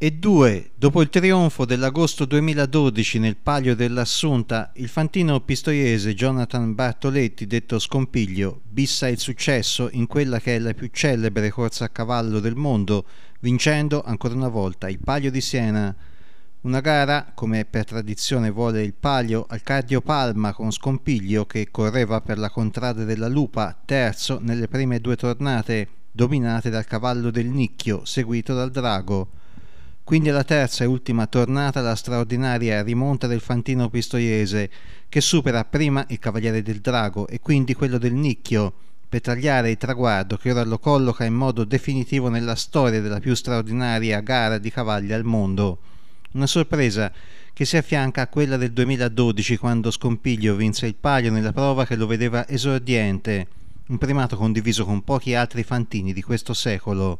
e due, dopo il trionfo dell'agosto 2012 nel palio dell'Assunta, il fantino pistoiese Jonathan Bartoletti, detto Scompiglio, bissa il successo in quella che è la più celebre corsa a cavallo del mondo, vincendo ancora una volta il palio di Siena. Una gara, come per tradizione vuole il palio, al Cardio Palma con Scompiglio che correva per la contrada della Lupa, terzo nelle prime due tornate, dominate dal cavallo del Nicchio, seguito dal Drago. Quindi alla terza e ultima tornata la straordinaria rimonta del Fantino Pistoiese, che supera prima il Cavaliere del Drago e quindi quello del Nicchio, per tagliare il traguardo che ora lo colloca in modo definitivo nella storia della più straordinaria gara di cavalli al mondo. Una sorpresa che si affianca a quella del 2012 quando Scompiglio vinse il palio nella prova che lo vedeva esordiente, un primato condiviso con pochi altri fantini di questo secolo.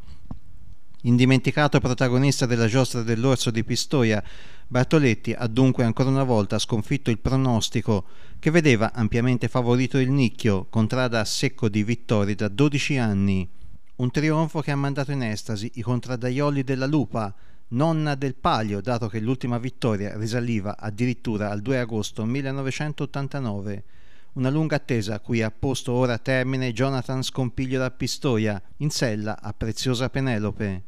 Indimenticato protagonista della giostra dell'orso di Pistoia, Bartoletti ha dunque ancora una volta sconfitto il pronostico che vedeva ampiamente favorito il Nicchio, contrada a secco di vittorie da 12 anni. Un trionfo che ha mandato in estasi i contradaioli della Lupa, nonna del Palio, dato che l'ultima vittoria risaliva addirittura al 2 agosto 1989 una lunga attesa a cui ha posto ora termine Jonathan Scompiglio da Pistoia, in sella a preziosa Penelope.